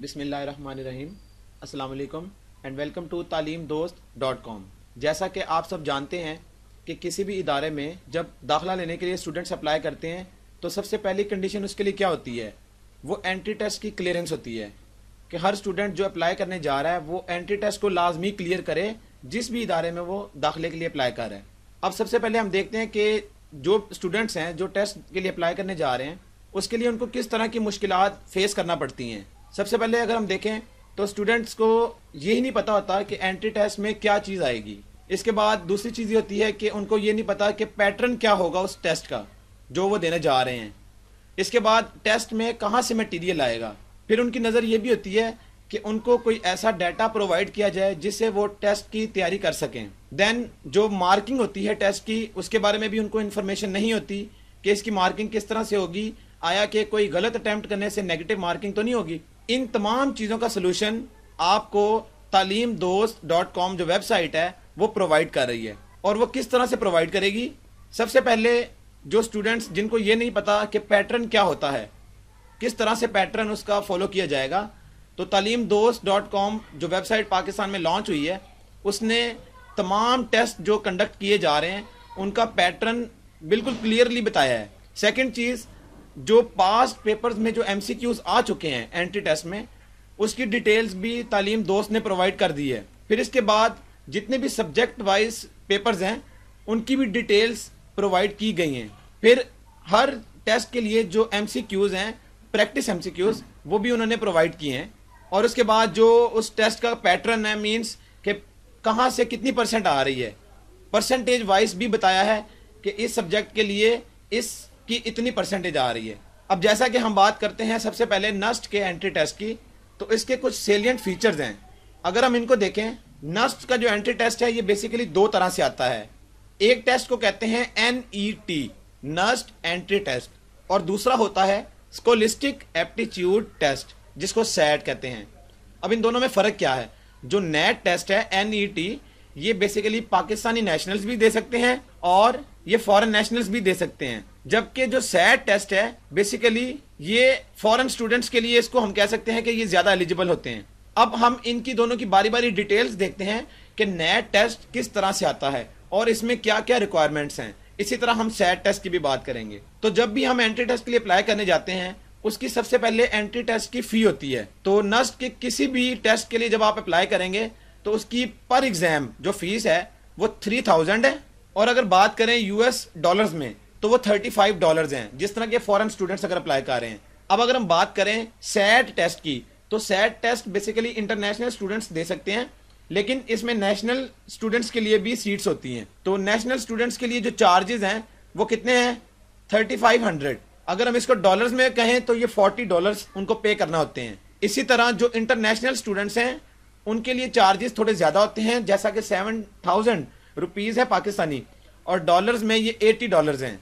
बिसमीम अल्लाम and welcome to तालीम दोस्त डॉट कॉम जैसा कि आप सब जानते हैं कि किसी भी इदारे में जब दाखिला लेने के लिए स्टूडेंट्स अप्लाई करते हैं तो सबसे पहली कंडीशन उसके लिए क्या होती है वो एंट्री टेस्ट की क्लियरेंस होती है कि हर स्टूडेंट जो अप्लाई करने जा रहा है वो एंट्री टेस्ट को लाजमी क्लियर करे जिस भी इदारे में वो दाखिले के लिए अप्लाई कर रहे हैं अब सबसे पहले हम देखते हैं कि जो स्टूडेंट्स हैं जो टेस्ट के लिए अप्लाई करने जा रहे हैं उसके लिए उनको किस तरह की मुश्किल फेस करना पड़ती हैं सबसे पहले अगर हम देखें तो स्टूडेंट्स को यही नहीं पता होता कि एंट्री टेस्ट में क्या चीज़ आएगी इसके बाद दूसरी चीज़ ये होती है कि उनको ये नहीं पता कि पैटर्न क्या होगा उस टेस्ट का जो वो देने जा रहे हैं इसके बाद टेस्ट में कहाँ से मटीरियल आएगा फिर उनकी नज़र ये भी होती है कि उनको कोई ऐसा डाटा प्रोवाइड किया जाए जिससे वो टेस्ट की तैयारी कर सकें देन जो मार्किंग होती है टेस्ट की उसके बारे में भी उनको इन्फॉर्मेशन नहीं होती कि इसकी मार्किंग किस तरह से होगी आया कि कोई गलत अटैम्प्ट करने से नेगेटिव मार्किंग तो नहीं होगी इन तमाम चीज़ों का सलूशन आपको तालीम दोस्त डॉट कॉम जो वेबसाइट है वो प्रोवाइड कर रही है और वो किस तरह से प्रोवाइड करेगी सबसे पहले जो स्टूडेंट्स जिनको ये नहीं पता कि पैटर्न क्या होता है किस तरह से पैटर्न उसका फॉलो किया जाएगा तो तालीम दोस्त डॉट कॉम जो वेबसाइट पाकिस्तान में लॉन्च हुई है उसने तमाम टेस्ट जो कंडक्ट किए जा रहे हैं उनका पैटर्न बिल्कुल क्लियरली बताया है सेकेंड चीज़ जो पास्ट पेपर्स में जो एमसीक्यूज आ चुके हैं एंट्री टेस्ट में उसकी डिटेल्स भी तालीम दोस्त ने प्रोवाइड कर दी है फिर इसके बाद जितने भी सब्जेक्ट वाइज पेपर्स हैं उनकी भी डिटेल्स प्रोवाइड की गई हैं फिर हर टेस्ट के लिए जो एम हैं प्रैक्टिस एम वो भी उन्होंने प्रोवाइड किए हैं और उसके बाद जो उस टेस्ट का पैटर्न है मीन्स कि कहाँ से कितनी परसेंट आ रही है परसेंटेज वाइज भी बताया है कि इस सब्जेक्ट के लिए इस कि इतनी परसेंटेज आ रही है अब जैसा कि हम बात करते हैं सबसे पहले नस्ट के एंट्री टेस्ट की तो इसके कुछ सेलियंट फीचर्स हैं अगर हम इनको देखें नस्ट का जो एंट्री टेस्ट है ये बेसिकली दो तरह से आता है एक टेस्ट को कहते हैं N E T NUST entry test और दूसरा होता है स्कोलिस्टिक एप्टीट्यूड टेस्ट जिसको सैट e कहते हैं अब इन दोनों में फ़र्क क्या है जो नेट टेस्ट e है एन ई टी ये बेसिकली पाकिस्तानी नेशनल्स भी दे सकते हैं और ये फॉरेन नेशनल्स भी दे सकते हैं जबकि जो सैड टेस्ट है बेसिकली ये फॉरेन स्टूडेंट्स के लिए इसको हम कह सकते हैं कि ये ज़्यादा एलिजिबल होते हैं अब हम इनकी दोनों की बारी बारी डिटेल्स देखते हैं कि नेट टेस्ट किस तरह से आता है और इसमें क्या क्या रिक्वायरमेंट्स हैं इसी तरह हम सैड टेस्ट की भी बात करेंगे तो जब भी हम एंट्री टेस्ट के लिए अप्लाई करने जाते हैं उसकी सबसे पहले एंट्री टेस्ट की फ़ी होती है तो नस्ट के किसी भी टेस्ट के लिए जब आप अप्लाई करेंगे तो उसकी पर एग्ज़ाम जो फीस है वो थ्री थाउजेंड है और अगर बात करें यूएस डॉलर्स में तो वो थर्टी फाइव डॉलर हैं जिस तरह के फॉरन स्टूडेंट्स अगर अप्लाई कर रहे हैं अब अगर हम बात करें सैट टेस्ट की तो SAT test basically international students दे सकते हैं लेकिन इसमें नेशनल स्टूडेंट्स के लिए भी सीट्स होती हैं तो नेशनल स्टूडेंट्स के लिए जो चार्जेस हैं वो कितने हैं थर्टी फाइव हंड्रेड अगर हम इसको डॉलर्स में कहें तो ये फोर्टी डॉलर्स उनको पे करना होते हैं इसी तरह जो इंटरनेशनल स्टूडेंट्स हैं उनके लिए चार्जेस थोड़े ज़्यादा होते हैं जैसा कि सेवन थाउजेंड रुपीज़ है पाकिस्तानी और डॉलर्स में ये एटी डॉलर्स हैं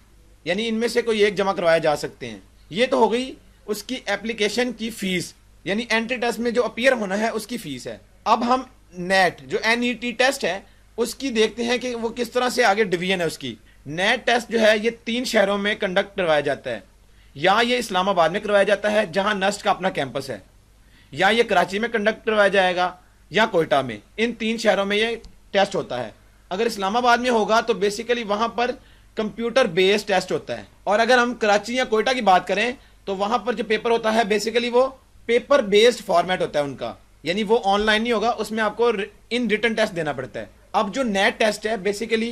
यानी इनमें से कोई एक जमा करवाया जा सकते हैं ये तो हो गई उसकी एप्लीकेशन की फ़ीस यानी एंट्री टेस्ट में जो अपियर होना है उसकी फ़ीस है अब हम नेट जो एन ई टी टेस्ट है उसकी देखते हैं कि वो किस तरह से आगे डिवीजन है उसकी नेट टेस्ट जो है ये तीन शहरों में कंडक्ट करवाया जाता है या ये इस्लामाबाद में करवाया जाता है जहां नस्ट का अपना कैंपस है या ये कराची में कंडक्ट करवाया जाएगा या कोयटा में इन तीन शहरों में ये टेस्ट होता है अगर इस्लामाबाद में होगा तो बेसिकली वहां पर कंप्यूटर बेस्ड टेस्ट होता है और अगर हम कराची या कोयटा की बात करें तो वहाँ पर जो पेपर होता है बेसिकली वो पेपर बेस्ड फॉर्मेट होता है उनका यानी वो ऑनलाइन नहीं होगा उसमें आपको इन रिटर्न टेस्ट देना पड़ता है अब जो नेट टेस्ट है बेसिकली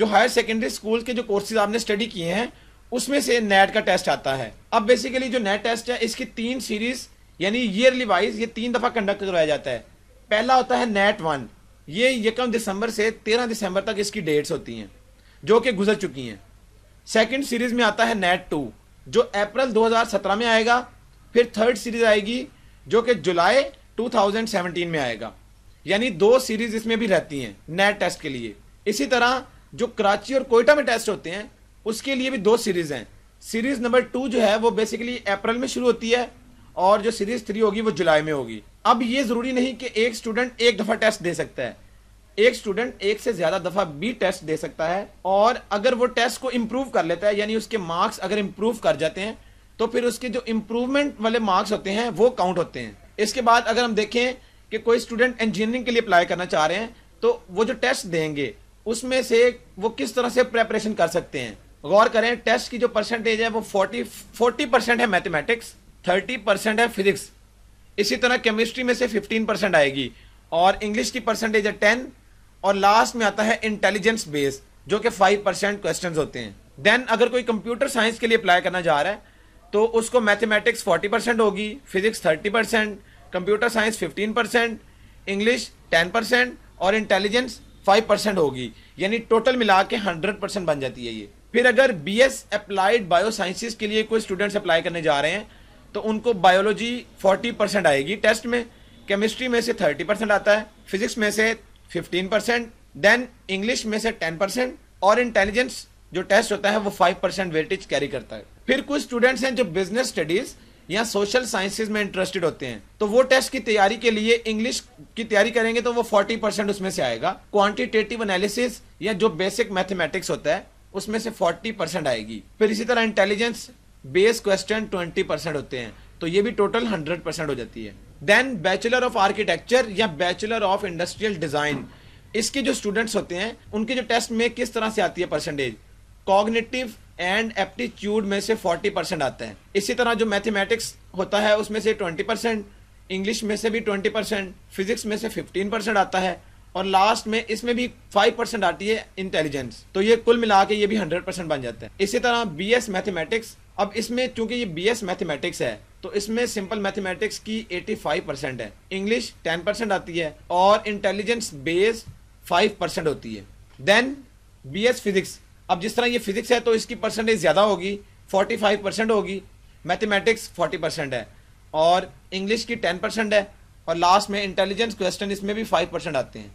जो हायर सेकेंडरी स्कूल के जो कोर्सेज आपने स्टडी किए हैं उसमें से नेट का टेस्ट आता है अब बेसिकली जो नेट टेस्ट है इसकी तीन सीरीज यानी ईयरली वाइज ये तीन दफ़ा कंडक्ट करवाया जाता है पहला होता है नेट वन ये यकम दिसंबर से तेरह दिसंबर तक इसकी डेट्स होती हैं जो कि गुजर चुकी हैं सेकंड सीरीज में आता है नेट टू जो अप्रैल 2017 में आएगा फिर थर्ड सीरीज आएगी जो कि जुलाई 2017 में आएगा यानी दो सीरीज इसमें भी रहती हैं नेट टेस्ट के लिए इसी तरह जो कराची और कोयटा में टेस्ट होते हैं उसके लिए भी दो सीरीज हैं सीरीज नंबर टू जो है वो बेसिकली अप्रैल में शुरू होती है और जो सीरीज थ्री होगी वो जुलाई में होगी अब ये जरूरी नहीं कि एक स्टूडेंट एक दफा टेस्ट दे सकता है एक स्टूडेंट एक से ज्यादा दफा भी टेस्ट दे सकता है और अगर वो टेस्ट को इम्प्रूव कर लेता है यानी उसके मार्क्स अगर इम्प्रूव कर जाते हैं तो फिर उसके जो इम्प्रूवमेंट वाले मार्क्स होते हैं वो काउंट होते हैं इसके बाद अगर हम देखें कि कोई स्टूडेंट इंजीनियरिंग के लिए अप्लाई करना चाह रहे हैं तो वो जो टेस्ट देंगे उसमें से वो किस तरह से प्रेपरेशन कर सकते हैं गौर करें टेस्ट की जो परसेंटेज है वो फोर्टी फोर्टी परसेंट है मैथमेटिक्स थर्टी परसेंट है फिजिक्स इसी तरह केमिस्ट्री में से फिफ्टीन परसेंट आएगी और इंग्लिश की परसेंटेज है टेन और लास्ट में आता है इंटेलिजेंस बेस जो कि फाइव परसेंट क्वेश्चन होते हैं देन अगर कोई कंप्यूटर साइंस के लिए अप्लाई करना जा रहा है तो उसको मैथमेटिक्स फोर्टी परसेंट होगी physics thirty percent computer science fifteen percent English ten percent और इंटेलिजेंस फाइव परसेंट होगी यानी टोटल मिला के हंड्रेड परसेंट बन जाती है ये फिर अगर B S applied biosciences के लिए कोई स्टूडेंट्स अप्लाई करने जा रहे हैं तो उनको बायोलॉजी फोर्टी परसेंट आएगी टेस्ट में केमिस्ट्री में से थर्टी परसेंट आता है फिजिक्स में से फिफ्टीन परसेंट देन इंग्लिश में से टेन परसेंट और इंटेलिजेंस जो टेस्ट होता है वो फाइव परसेंट वेटेज कैरी करता है फिर कुछ स्टूडेंट्स हैं जो बिजनेस स्टडीज या सोशल साइंसेज में इंटरेस्टेड होते हैं तो वो टेस्ट की तैयारी के लिए इंग्लिश की तैयारी करेंगे तो वो फोर्टी परसेंट उसमें से आएगा क्वांटिटेटिव एनालिसिस या जो बेसिक मैथमेटिक्स होता है उसमें से फोर्टी परसेंट आएगी फिर इसी तरह intelligence base question twenty percent होते हैं तो ये भी टोटल हंड्रेड परसेंट हो जाती है देन बैचलर ऑफ आर्किटेक्चर या बैचलर ऑफ इंडस्ट्रियल डिज़ाइन इसके जो स्टूडेंट्स होते हैं उनके जो टेस्ट में किस तरह से आती है परसेंटेज कॉग्निटिव एंड एप्टीट्यूड में से 40 परसेंट आते हैं इसी तरह जो मैथमेटिक्स होता है उसमें से 20 परसेंट इंग्लिश में से भी 20 परसेंट फिजिक्स में से 15 परसेंट आता है और लास्ट में इसमें भी 5 परसेंट आती है इंटेलिजेंस तो ये कुल मिला के ये भी 100 परसेंट बन जाते हैं इसी तरह बी एस मैथमेटिक्स अब इसमें चूंकि ये बी एस मैथमेटिक्स है तो इसमें सिंपल मैथमेटिक्स की 85 परसेंट है इंग्लिश 10 परसेंट आती है और इंटेलिजेंस बेस 5 परसेंट होती है देन बीएस फिजिक्स अब जिस तरह ये फिजिक्स है तो इसकी परसेंटेज ज़्यादा होगी 45 परसेंट होगी मैथमेटिक्स 40 परसेंट है और इंग्लिश की 10 परसेंट है और लास्ट में इंटेलिजेंस क्वेश्चन इसमें भी 5 परसेंट आते हैं